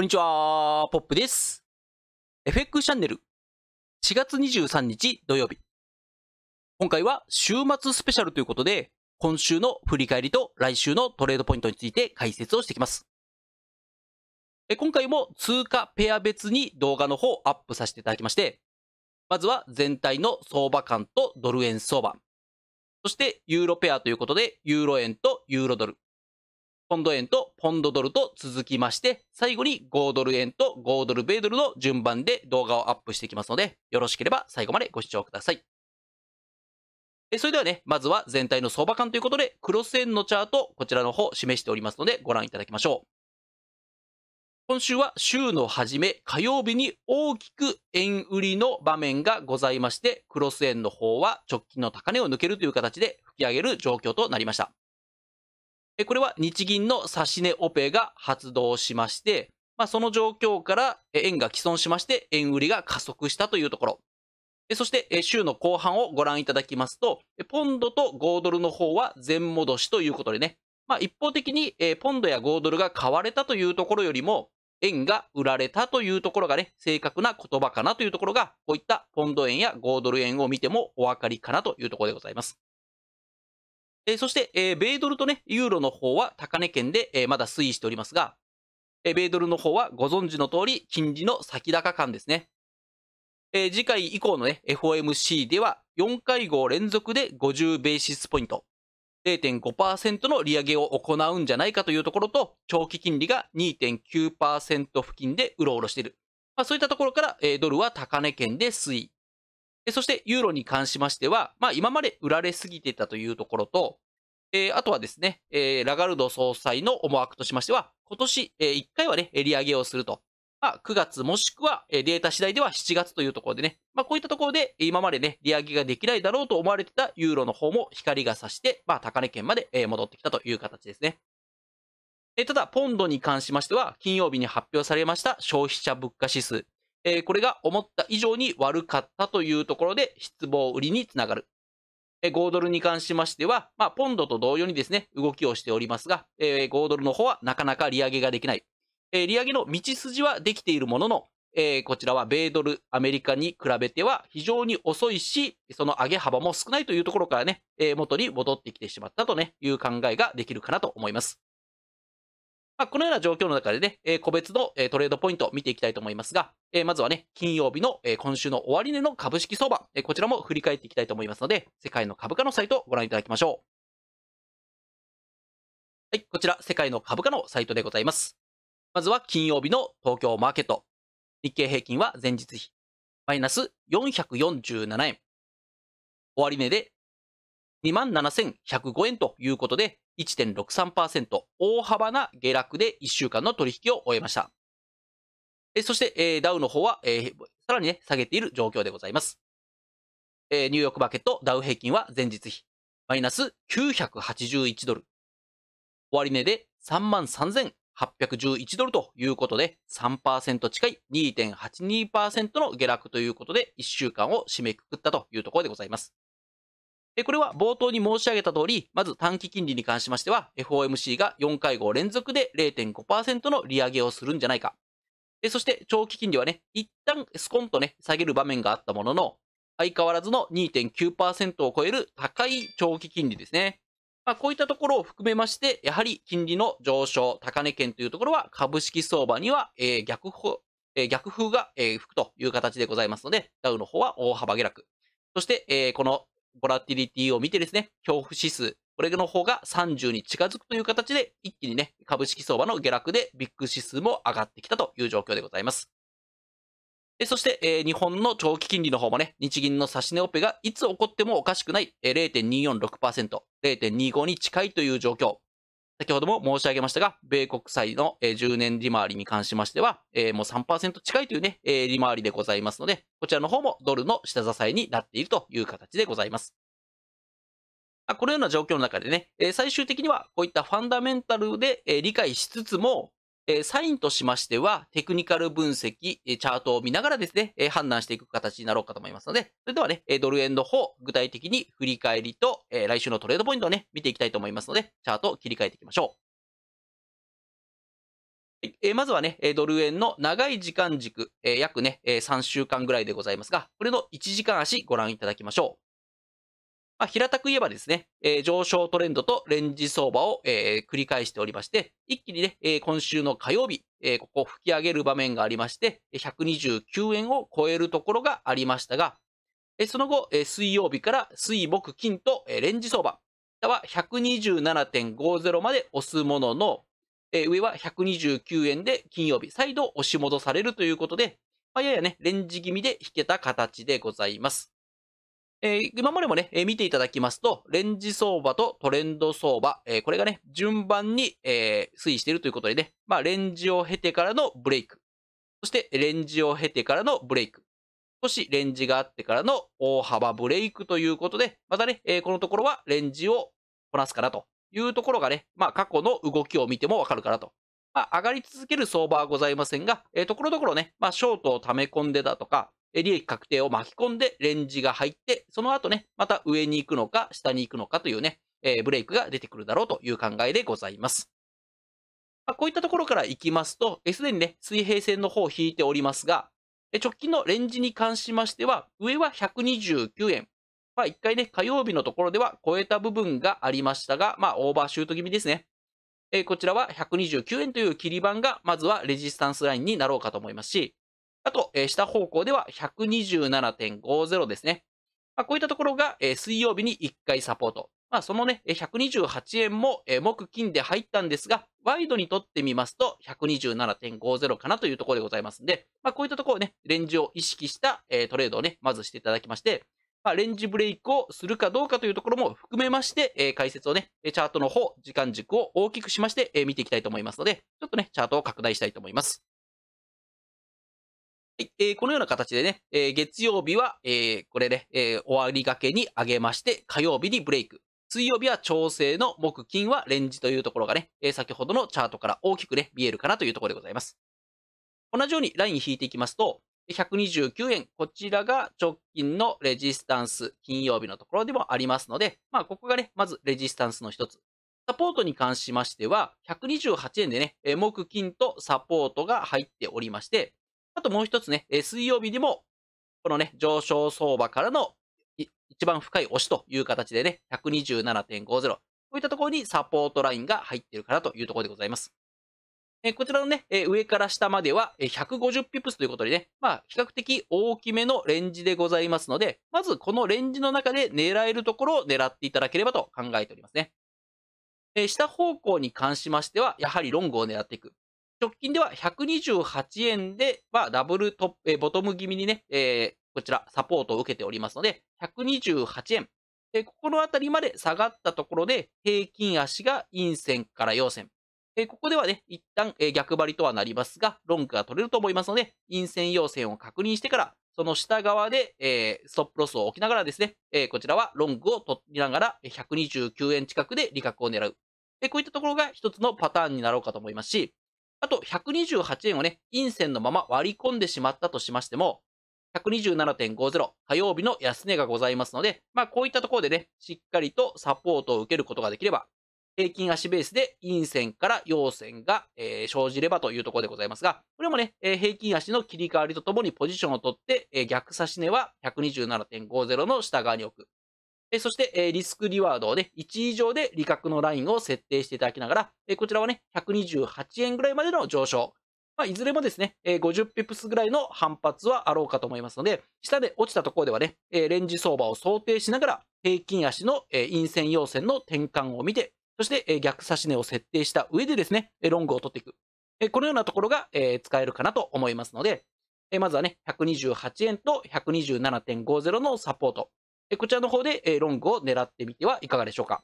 こんにちは、ポップです。FX チャンネル4月23日土曜日。今回は週末スペシャルということで、今週の振り返りと来週のトレードポイントについて解説をしていきます。え今回も通貨ペア別に動画の方アップさせていただきまして、まずは全体の相場感とドル円相場。そしてユーロペアということで、ユーロ円とユーロドル。ポンド円とポンドドルと続きまして、最後に5ドル円と5ドル米ドルの順番で動画をアップしていきますので、よろしければ最後までご視聴ください。それではね、まずは全体の相場感ということで、クロス円のチャート、こちらの方示しておりますので、ご覧いただきましょう。今週は週の初め、火曜日に大きく円売りの場面がございまして、クロス円の方は直近の高値を抜けるという形で吹き上げる状況となりました。これは日銀の指値オペが発動しまして、まあ、その状況から円が毀損しまして、円売りが加速したというところ。そして、週の後半をご覧いただきますと、ポンドと5ドルの方は全戻しということでね、まあ、一方的にポンドや5ドルが買われたというところよりも、円が売られたというところがね、正確な言葉かなというところが、こういったポンド円や5ドル円を見てもお分かりかなというところでございます。えそして、え米ドルとね、ユーロの方は高値圏で、えまだ推移しておりますが、え米ドルの方はご存知の通り、金利の先高感ですね。え次回以降のね、FOMC では4会合連続で50ベーシスポイント、0.5%の利上げを行うんじゃないかというところと、長期金利が2.9%付近でうろうろしている。まあ、そういったところから、えドルは高値圏で推移。そしてユーロに関しましては、まあ、今まで売られすぎてたというところと、えー、あとはですね、えー、ラガルド総裁の思惑としましては、今年、えー、1回はね、利上げをすると。まあ、9月もしくは、えー、データ次第では7月というところでね、まあ、こういったところで、今までね、利上げができないだろうと思われてたユーロの方も光が差して、まあ、高値圏まで、えー、戻ってきたという形ですね。えー、ただ、ポンドに関しましては、金曜日に発表されました消費者物価指数。えー、これが思った以上に悪かったというところで失望売りにつながる。えー、5ドルに関しましては、まあ、ポンドと同様にですね、動きをしておりますが、えー、5ドルの方はなかなか利上げができない。えー、利上げの道筋はできているものの、えー、こちらは米ドル、アメリカに比べては非常に遅いし、その上げ幅も少ないというところからね、えー、元に戻ってきてしまったとね、いう考えができるかなと思います。まあ、このような状況の中でね、えー、個別の、えー、トレードポイントを見ていきたいと思いますが、えー、まずはね、金曜日の、えー、今週の終値の株式相場、えー、こちらも振り返っていきたいと思いますので、世界の株価のサイトをご覧いただきましょう。はい、こちら、世界の株価のサイトでございます。まずは金曜日の東京マーケット。日経平均は前日比、マイナス447円。終値で27,105円ということで、1.63%、大幅な下落で1週間の取引を終えました。そして、えー、ダウの方は、えー、さらに、ね、下げている状況でございます。えー、ニューヨークマーケットダウ平均は前日比、マイナス981ドル。終値で33,811ドルということで、3%近い2.82%の下落ということで、1週間を締めくくったというところでございます。で、これは冒頭に申し上げた通り、まず短期金利に関しましては、FOMC が4会合連続で0.5%の利上げをするんじゃないか。で、そして長期金利はね、一旦スコンとね、下げる場面があったものの、相変わらずの2.9%を超える高い長期金利ですね。まあ、こういったところを含めまして、やはり金利の上昇、高値圏というところは株式相場には、えー、逆えー、逆風が、えー、吹くという形でございますので、ダウの方は大幅下落。そして、えー、このボラティリティを見てですね、恐怖指数、これの方が30に近づくという形で、一気にね、株式相場の下落でビッグ指数も上がってきたという状況でございます。そして、えー、日本の長期金利の方もね、日銀の指値オペがいつ起こってもおかしくない、えー、0.246%、0.25に近いという状況。先ほども申し上げましたが、米国債の10年利回りに関しましては、えもう3%近いというね、え利回りでございますので、こちらの方もドルの下支えになっているという形でございます。このような状況の中でね、最終的にはこういったファンダメンタルで理解しつつも、えサインとしましては、テクニカル分析、チャートを見ながらですね、え判断していく形になろうかと思いますので、それではね、えドル円の方、具体的に振り返りと、え来週のトレードポイントをね、見ていきたいと思いますので、チャートを切り替えていきましょう。えまずはね、ドル円の長い時間軸、え約ね、え3週間ぐらいでございますが、これの1時間足ご覧いただきましょう。まあ、平たく言えばですね、えー、上昇トレンドとレンジ相場を、えー、繰り返しておりまして、一気にね、えー、今週の火曜日、えここ吹き上げる場面がありまして、129円を超えるところがありましたが、えその後、え水曜日から水木金と、えレンジ相場は127.50まで押すものの、え上は129円で金曜日、再度押し戻されるということで、まあ、ややね、レンジ気味で引けた形でございます。えー、今までもね、えー、見ていただきますと、レンジ相場とトレンド相場、えー、これがね、順番に、え推移しているということでね、まあ、レンジを経てからのブレイク。そして、レンジを経てからのブレイク。少しレンジがあってからの大幅ブレイクということで、またね、えこのところはレンジをこなすかなというところがね、まあ、過去の動きを見てもわかるかなと。まあ、上がり続ける相場はございませんが、えー、ところどころね、まあ、ショートを溜め込んでだとか、利益確定を巻き込んでレンジが入って、その後ね、また上に行くのか、下に行くのかというね、えブレイクが出てくるだろうという考えでございます。まあ、こういったところから行きますと、すでにね、水平線の方を引いておりますが、直近のレンジに関しましては、上は129円。まあ、一回ね、火曜日のところでは超えた部分がありましたが、まあ、オーバーシュート気味ですね。えー、こちらは129円という切り板が、まずはレジスタンスラインになろうかと思いますし、あと、えー、下方向では127.50ですね。まあ、こういったところが、えー、水曜日に1回サポート。まあ、そのね、128円も、えー、木金で入ったんですが、ワイドにとってみますと、127.50かなというところでございますんで、まあ、こういったところをね、レンジを意識した、えー、トレードをね、まずしていただきまして、まあ、レンジブレイクをするかどうかというところも含めまして、えー、解説をね、チャートの方、時間軸を大きくしまして、えー、見ていきたいと思いますので、ちょっとね、チャートを拡大したいと思います。えー、このような形でね、えー、月曜日は、えー、これね、え終わりがけに上げまして、火曜日にブレイク。水曜日は調整の木金はレンジというところがね、え先ほどのチャートから大きくね、見えるかなというところでございます。同じようにライン引いていきますと、129円、こちらが直近のレジスタンス、金曜日のところでもありますので、まあ、ここがね、まずレジスタンスの一つ。サポートに関しましては、128円でね、木金とサポートが入っておりまして、あともう一つね、水曜日にも、このね、上昇相場からの一番深い押しという形でね、127.50。こういったところにサポートラインが入っているかなというところでございます。えこちらのね、え上から下までは150ピプスということでね、まあ、比較的大きめのレンジでございますので、まずこのレンジの中で狙えるところを狙っていただければと考えておりますね。え下方向に関しましては、やはりロングを狙っていく。直近では128円ではダブルトップ、えー、ボトム気味にね、えー、こちらサポートを受けておりますので、128円。えー、ここのあたりまで下がったところで、平均足が陰線から陽線。えー、ここではね、一旦、えー、逆張りとはなりますが、ロングが取れると思いますので、陰線陽線を確認してから、その下側で、えー、ストップロスを置きながらですね、えー、こちらはロングを取りながら、129円近くで利確を狙う。えー、こういったところが一つのパターンになろうかと思いますし、あと128円をね、陰線のまま割り込んでしまったとしましても、127.50火曜日の安値がございますので、まあこういったところでね、しっかりとサポートを受けることができれば、平均足ベースで陰線から陽線が、えー、生じればというところでございますが、これもね、えー、平均足の切り替わりとともにポジションを取って、えー、逆差し値は127.50の下側に置く。そして、リスクリワードをね、1以上で利確のラインを設定していただきながら、こちらはね、128円ぐらいまでの上昇。まあ、いずれもですね、50ピプスぐらいの反発はあろうかと思いますので、下で落ちたところではね、レンジ相場を想定しながら、平均足の、陰線陽線の転換を見て、そして、逆差し値を設定した上でですね、ロングを取っていく。このようなところが、使えるかなと思いますので、まずはね、128円と127.50のサポート。こちらの方で、えロングを狙ってみてはいかがでしょうか。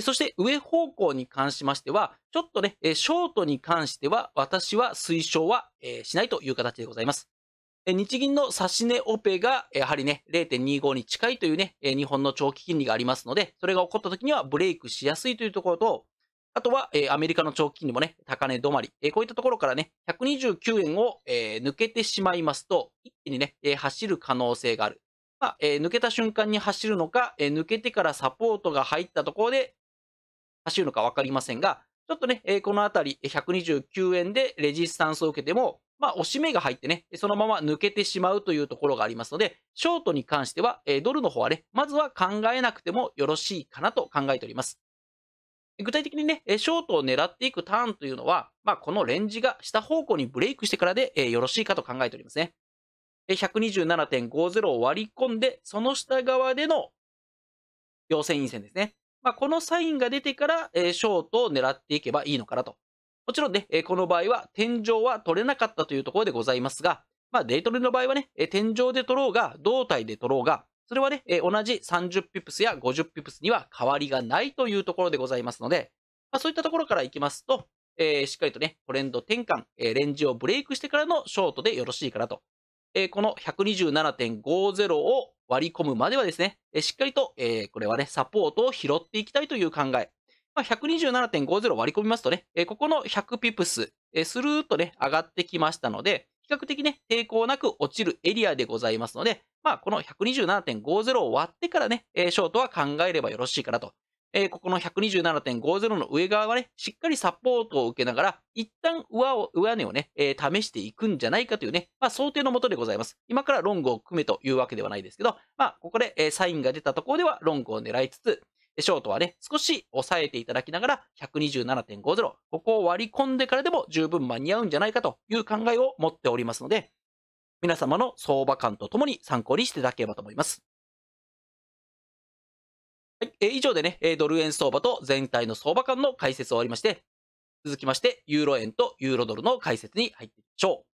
そして上方向に関しましては、ちょっとね、ショートに関しては私は推奨はしないという形でございます。日銀の指値オペがやはりね、0.25に近いというね、日本の長期金利がありますので、それが起こった時にはブレイクしやすいというところと、あとは、えアメリカの長期金利もね、高値止まり、えこういったところからね、129円を、え抜けてしまいますと、一気にね、え走る可能性がある。えー、抜けた瞬間に走るのか、えー、抜けてからサポートが入ったところで走るのか分かりませんが、ちょっとね、えー、このあたり129円でレジスタンスを受けても、まあ、押し目が入ってね、そのまま抜けてしまうというところがありますので、ショートに関しては、えー、ドルの方はね、まずは考えなくてもよろしいかなと考えております。具体的にね、ショートを狙っていくターンというのは、まあ、このレンジが下方向にブレイクしてからで、えー、よろしいかと考えておりますね。127.50を割り込んで、その下側での陽線陰線ですね。まあ、このサインが出てから、えー、ショートを狙っていけばいいのかなと。もちろんね、えー、この場合は天井は取れなかったというところでございますが、まあ、デイトレの場合はね、えー、天井で取ろうが、胴体で取ろうが、それはね、えー、同じ30ピプスや50ピプスには変わりがないというところでございますので、まあ、そういったところからいきますと、えー、しっかりとね、トレンド転換、えー、レンジをブレイクしてからのショートでよろしいかなと。えー、この127.50を割り込むまではですね、えー、しっかりと、えー、これはね、サポートを拾っていきたいという考え。まあ、127.50割り込みますとね、えー、ここの100ピプス、えー、スルーッとね、上がってきましたので、比較的ね、抵抗なく落ちるエリアでございますので、まあ、この127.50を割ってからね、ショートは考えればよろしいかなとえー、ここの127.50の上側はね、しっかりサポートを受けながら、一旦上を上値をね、えー、試していくんじゃないかというね、まあ、想定のもとでございます。今からロングを組めというわけではないですけど、まあ、ここで、えー、サインが出たところではロングを狙いつつ、ショートはね、少し抑えていただきながら、127.50、ここを割り込んでからでも十分間に合うんじゃないかという考えを持っておりますので、皆様の相場感とともに参考にしていただければと思います。え以上でね、ドル円相場と全体の相場間の解説を終わりまして、続きまして、ユーロ円とユーロドルの解説に入っていきましょう。